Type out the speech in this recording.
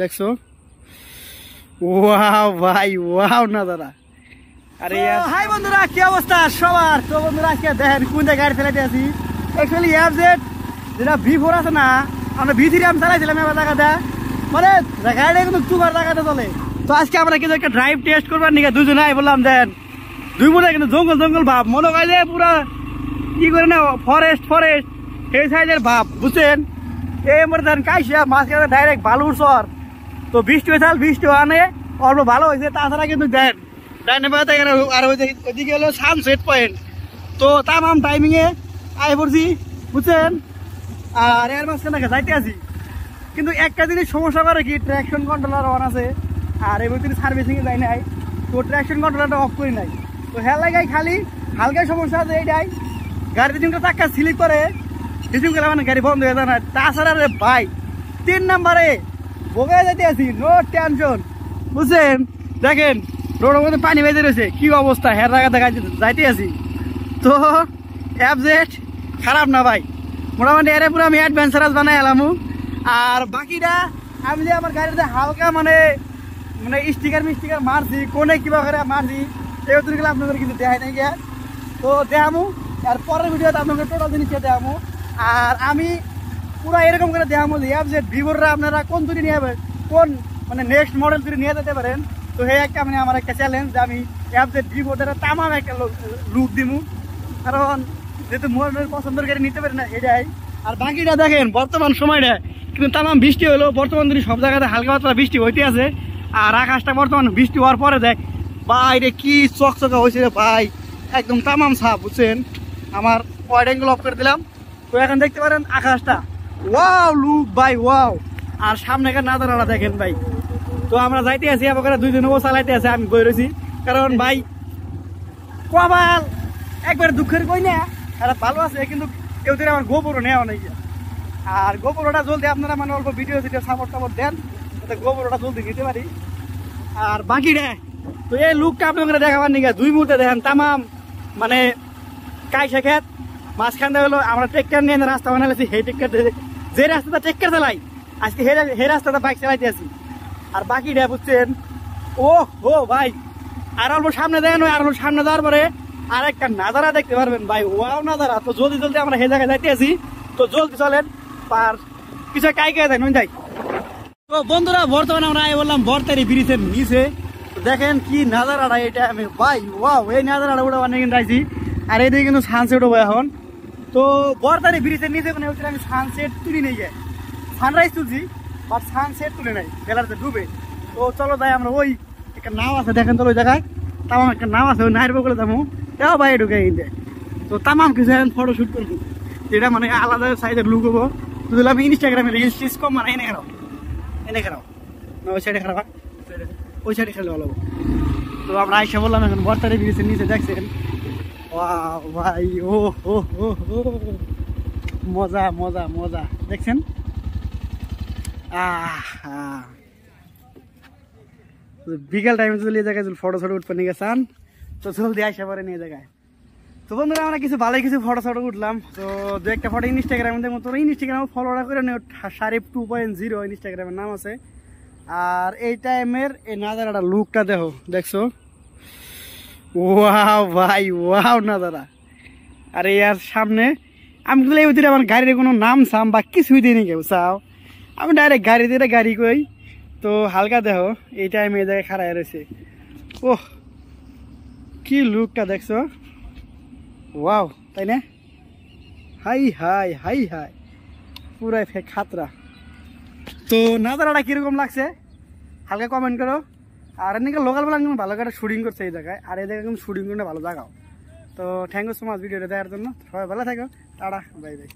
দেখছো ওয়াও ভাই ওয়াও না দাদা আরে হাই বন্ধুরা কি অবস্থা সবার তো বন্ধুরা আজকে দেখেন কোন জায়গায় গাড়ি চালাইতে আছি অ্যাকচুয়ালি এফজেড যেটা ভি ফোর আছে না আমরা ভি থ্রি আমি চালাইছিলাম এবার জায়গাটা মানে গাড়িটা কিন্তু তোমার জায়গাতে চলে তো আজকে আমরা কিন্তু একটা ড্রাইভ টেস্ট করবার নিকে দুজন আই বললাম দেন দুই মনে কিন্তু জঙ্গল জঙ্গল ভাব মনে হয় যে পুরা কি করে না ফরেস্ট ফরেস্ট এই সাইজের ভাব বুঝছেন এই মনে ধরেন কাইসা মাঝখানে ডাইরেক্ট বালুর চর তো বৃষ্টি হয়েছে বৃষ্টি আনে অল্প ভালো হয়েছে তাছাড়া কিন্তু দেন ডাইনে পাতা এখানে আর হয়েছে ওইদিকে হলো সানসেট পয়েন্ট তো তামাম টাইমিংয়ে আয় পড়ছি বুঝছেন আর এর মাঝখানে যাইতে আছি কিন্তু একটা জিনিস সমস্যা করে কি ট্র্যাকশন কন্ট্রোলার অন আছে আর এবার তিনি সার্ভিসিংয়ে যাই নাই তো ট্র্যাকশন কন্ট্রোলারটা অফ করি নাই তো হ্যাঁ লাগাই খালি হালকাই সমস্যা আছে এইটাই গাড়ি যেগুলো টাকা স্লিপ করে হিসুম গেলে মানে গাড়ি বন্ধ হয়ে যায় না তাছাড়া রে ভাই তিন নাম্বারে বোকা যেতে আছি নো টেনশন বুঝছেন দেখেন রোডের মধ্যে পানি বেঁধে রয়েছে কি অবস্থা হের জায়গা দেখা যাইতে আছি তো অ্যাবজেট খারাপ না ভাই মোটামুটি এর পুরো আমি অ্যাডভেঞ্চারাস বানাই এলামু আর বাকিটা আমি যে আমার গাড়িতে হালকা মানে মানে স্টিকার মিস্টিকার মারছি কোনে কিবা করে মারছি এই অতিরিক্ত আপনাদের কিন্তু দেখাই নাই গিয়া তো দেখামু আর পরের ভিডিওতে আপনাকে টোটাল জিনিসটা দেখামু আর আমি পুরা এরকম করে দেওয়া মধ্যে অ্যাপ যে ভিভোররা আপনারা কোন তুলি নিয়ে কোন মানে নেক্সট মডেল তুলি নিয়ে যেতে পারেন তো হে একটা মানে আমার একটা চ্যালেঞ্জ যে আমি অ্যাপ যে ভিভো দ্বারা তামাম একটা লুক দিমু কারণ যেহেতু মোবাইল পছন্দ করে নিতে পারি না এটাই আর বাকিটা দেখেন বর্তমান সময়টা কিন্তু তামাম বৃষ্টি হলো বর্তমান দিন সব জায়গাতে হালকা পাতলা বৃষ্টি হইতে আছে আর আকাশটা বর্তমান বৃষ্টি হওয়ার পরে দেখ বাইরে কি চকচকা হয়েছে রে ভাই একদম তামাম সাপ বুঝছেন আমার ওয়াইড অ্যাঙ্গেল অফ করে দিলাম তো এখন দেখতে পারেন আকাশটা ওয়াও লুক বাই ওয়াও আর সামনে না নাজারাটা দেখেন ভাই তো আমরা যাইতে আছি আপনারা দুই দিন চালাইতে আছে আমি বই রয়েছি কারণ ভাই কবাল একবার দুঃখের কই না আর ভালো আছে কিন্তু কেউ দিন আমার গোবরও নেওয়া নেই আর গোবরটা জলদি আপনারা মানে অল্প ভিডিও ভিডিও সাপোর্ট টাপোর্ট দেন যাতে গোবরটা জলদি নিতে পারি আর বাকি রে তো এই লুকটা আপনারা দেখাবার নিকা দুই মুহূর্তে দেখেন তামাম মানে কাই শেখেত মাঝখান দিয়ে হলো আমরা ট্রেক্টর নিয়ে রাস্তা বানালেছি সেই ট্রেক্টর যে রাস্তাটা টেক্কার চালাই আজকে হে রাস্তাটা বাইক চালাইতে আছি আর বাকিটা বুঝছেন ও হো ভাই আর অল্প সামনে নয় আর অল্প সামনে যাওয়ার পরে আর একটা নাজারা দেখতে পারবেন ভাই ওয়াও নাজারা তো জলদি জলদি আমরা হে জায়গায় যাইতে আছি তো জলদি চলেন আর কিছু কাই কাই যাই যাই তো বন্ধুরা বর্তমানে আমরা আই বললাম বর্তারি ব্রিজের নিচে দেখেন কি নাজারাটা এটা আমি ভাই ওয়াও এই নাজারাটা ওটা অনেক আইছি আর এদিকে কিন্তু হবে এখন তো বর্তারে ব্রিজের নিচে ওখানে হচ্ছে আমি সানসেট তুলি নিয়ে যাই সানরাইজ তুলছি বাট সানসেট তুলে নাই বেলাতে ডুবে তো চলো ভাই আমরা ওই একটা নাও আছে দেখেন চলো ওই জায়গায় তামাম একটা নাও আছে ওই নাইর বগলে যাবো তাও ভাই ঢুকে কিনতে তো তামাম কিছু এখন ফটো শ্যুট করবো যেটা মানে আলাদা সাইজের লুক হবো তো দিলাম আমি ইনস্টাগ্রামে রিলস টিলস কম মানে এনে খেলাও এনে খেলাও না ওই সাইডে খারাপ হ্যাঁ? ওই সাইডে খেলে ভালো তো আমরা আইসা বললাম এখন বর্তারে ব্রিজের নিচে দেখছেন ভাই ও মজা মজা মজা দেখছেন বিকেল টাইমে যদি এই জায়গায় ফটো শটো উঠতে নিয়ে গেছেন তো জলদি আসে পরে এই জায়গায় তো বন্ধুরা আমরা কিছু ভালোই কিছু ফটো শটো উঠলাম তো দু একটা ফটো ইনস্টাগ্রামে দেখবো তোর ইনস্টাগ্রামে ফলো করে নিও সারিফ টু পয়েন্ট জিরো ইনস্টাগ্রামের নাম আছে আর এই টাইমের এই নাজারাটা লুকটা দেখো দেখছো ওয়াও ভাই ওয়াও না দাদা আরে ইয়ার সামনে আমি বলে ওই আমার গাড়ির কোনো নাম সাম বা কিছুই দিই নি কেউ চাও আমি ডাইরেক্ট গাড়ি দিয়ে গাড়ি কই তো হালকা দেখো এই টাইমে এই জায়গায় খারাপ রয়েছে ওহ কি লুকটা দেখছো ওয়াও তাই না হাই হাই হাই হাই পুরাই ফে খাতরা তো না দাদাটা কীরকম লাগছে হালকা কমেন্ট করো আর লোকাল লোকালবেলা একদম ভালো করে শুটিং করছে এই জায়গায় আর এই জায়গায় একদম শুটিং করলে ভালো জায়গাও তো থ্যাংক ইউ সো মাচ ভিডিওটা দেখার জন্য সবাই ভালো থাকো টাটা বাই বাই